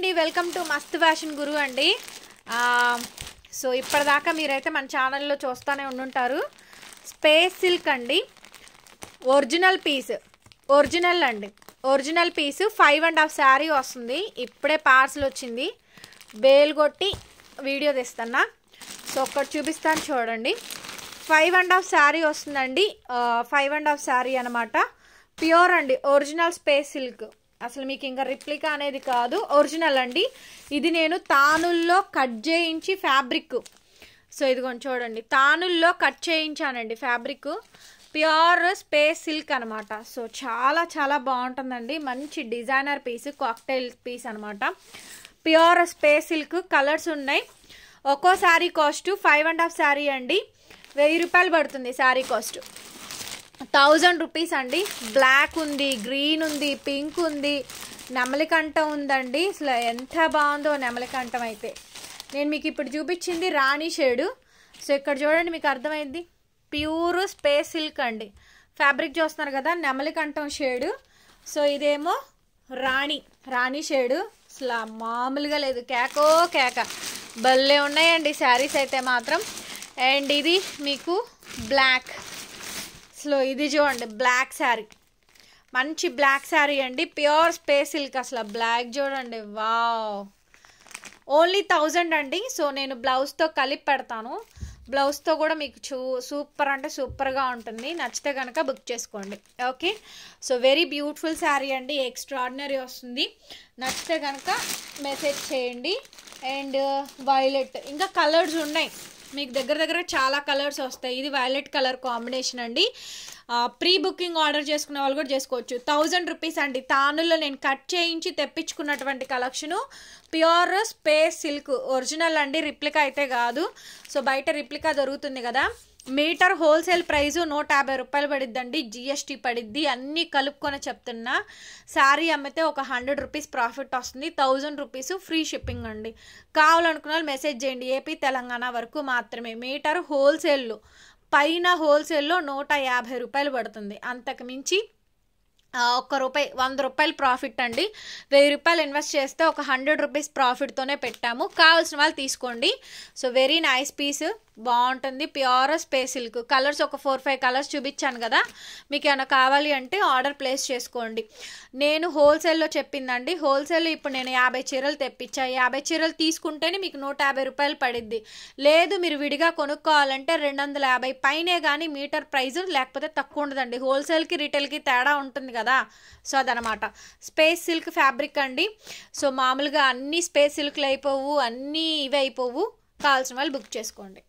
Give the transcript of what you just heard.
అండి welcome to Mast fashion guru అండి so ఇప్పటిదాకా మీరైతే మన ఛానల్లో చూస్తూనే ఉండుంటారు స్పేస్ సిల్క్ అండి ఒరిజినల్ పీస్ ఒరిజినల్ అండి original piece five and half sari వస్తుంది ఇప్పుడే పార్సల్ వచ్చింది బేల్ కొట్టి వీడియో తీస్తున్నా సో ఒక్కటి చూపిస్తాను చూడండి ఫైవ్ అండ్ హాఫ్ శారీ వస్తుందండి ఫైవ్ అండ్ హాఫ్ శారీ అనమాట ప్యూర్ అండి ఒరిజినల్ స్పేస్ సిల్క్ అసలు మీకు ఇంకా రిప్లికా అనేది కాదు ఒరిజినల్ అండి ఇది నేను తానుల్లో కట్ చేయించి ఫ్యాబ్రిక్ సో ఇదిగోండి చూడండి తానుల్లో కట్ చేయించానండి ఫ్యాబ్రిక్ ప్యూర్ స్పేస్ సిల్క్ అనమాట సో చాలా చాలా బాగుంటుందండి మంచి డిజైనర్ పీస్ కాక్టైల్ పీస్ అనమాట ప్యూర్ స్పేస్ సిల్క్ కలర్స్ ఉన్నాయి ఒక్కో sari cost five and half sari అండి వెయ్యి రూపాయలు పడుతుంది శారీ కాస్ట్ థౌజండ్ రూపీస్ అండి బ్లాక్ ఉంది గ్రీన్ ఉంది పింక్ ఉంది నెమలికంఠం ఉందండి అసలు ఎంత బాగుందో నెమలికంఠం అయితే నేను మీకు ఇప్పుడు చూపించింది రాణి షేడు సో ఇక్కడ చూడండి మీకు అర్థమైంది ప్యూర్ స్పేస్ సిల్క్ అండి ఫ్యాబ్రిక్ చూస్తున్నారు కదా నెమలికంఠం షేడు సో ఇదేమో రాణి రాణి షేడు అసలు మామూలుగా లేదు కేకో కేక భలే ఉన్నాయండి శారీస్ అయితే మాత్రం అండ్ ఇది మీకు బ్లాక్ లో ఇది చూడండి బ్లాక్ శారీ మంచి బ్లాక్ శారీ అండి ప్యూర్ స్పేస్ సిల్క్ అసలు బ్లాక్ చూడండి వావ్ ఓన్లీ థౌజండ్ అండి సో నేను బ్లౌజ్తో కలిపి పెడతాను బ్లౌజ్తో కూడా మీకు చూ సూపర్ అంటే సూపర్గా ఉంటుంది నచ్చితే కనుక బుక్ చేసుకోండి okay so very beautiful sari అండి ఎక్స్ట్రాడినరీ వస్తుంది నచ్చితే కనుక మెసేజ్ చేయండి అండ్ వైలెట్ uh, ఇంకా కలర్స్ ఉన్నాయి మీకు దగ్గర దగ్గర చాలా కలర్స్ వస్తాయి ఇది వైలెట్ కలర్ కాంబినేషన్ అండి ప్రీ బుకింగ్ ఆర్డర్ చేసుకున్న వాళ్ళు కూడా చేసుకోవచ్చు థౌజండ్ రూపీస్ అండి తానులో నేను కట్ చేయించి తెప్పించుకున్నటువంటి collection pure space silk original అండి రిప్లికా అయితే కాదు సో బయట రిప్లికా దొరుకుతుంది కదా మీటర్ హోల్సేల్ ప్రైజు నూట యాభై రూపాయలు పడిద్దండి జిఎస్టీ పడిద్ది అన్నీ కలుపుకొని చెప్తున్నా శారీ అమ్మితే ఒక హండ్రెడ్ రూపీస్ ప్రాఫిట్ వస్తుంది థౌజండ్ రూపీస్ ఫ్రీ షిప్పింగ్ అండి కావాలనుకున్న మెసేజ్ చేయండి ఏపీ తెలంగాణ వరకు మాత్రమే మీటర్ హోల్సేల్లు పైన హోల్సేల్లో నూట యాభై రూపాయలు పడుతుంది అంతకు మించి ఒక్క రూపాయి వంద రూపాయలు ప్రాఫిట్ అండి వెయ్యి రూపాయలు ఇన్వెస్ట్ చేస్తే ఒక హండ్రెడ్ రూపీస్ ప్రాఫిట్తోనే పెట్టాము కావాల్సిన వాళ్ళు తీసుకోండి సో వెరీ నైస్ పీస్ బాగుంటుంది ప్యూర్ స్పేస్ సిల్క్ కలర్స్ ఒక ఫోర్ ఫైవ్ కలర్స్ చూపించాను కదా మీకు ఏమైనా కావాలి అంటే ఆర్డర్ ప్లేస్ చేసుకోండి నేను హోల్సేల్లో చెప్పిందండి హోల్సేల్ ఇప్పుడు నేను యాభై చీరలు తెప్పించా యాభై చీరలు తీసుకుంటేనే మీకు నూట యాభై రూపాయలు పడిద్ది లేదు మీరు విడిగా కొనుక్కోవాలంటే రెండు వందల యాభై పైనే కానీ మీటర్ ప్రైస్ లేకపోతే తక్కువ ఉండదండి హోల్సేల్కి రీటైల్కి తేడా ఉంటుంది కదా సో అదనమాట స్పేస్ సిల్క్ ఫ్యాబ్రిక్ అండి సో మామూలుగా అన్ని స్పేస్ సిల్క్లు అయిపోవు అన్నీ ఇవి అయిపోవు కావాల్సిన వాళ్ళు బుక్ చేసుకోండి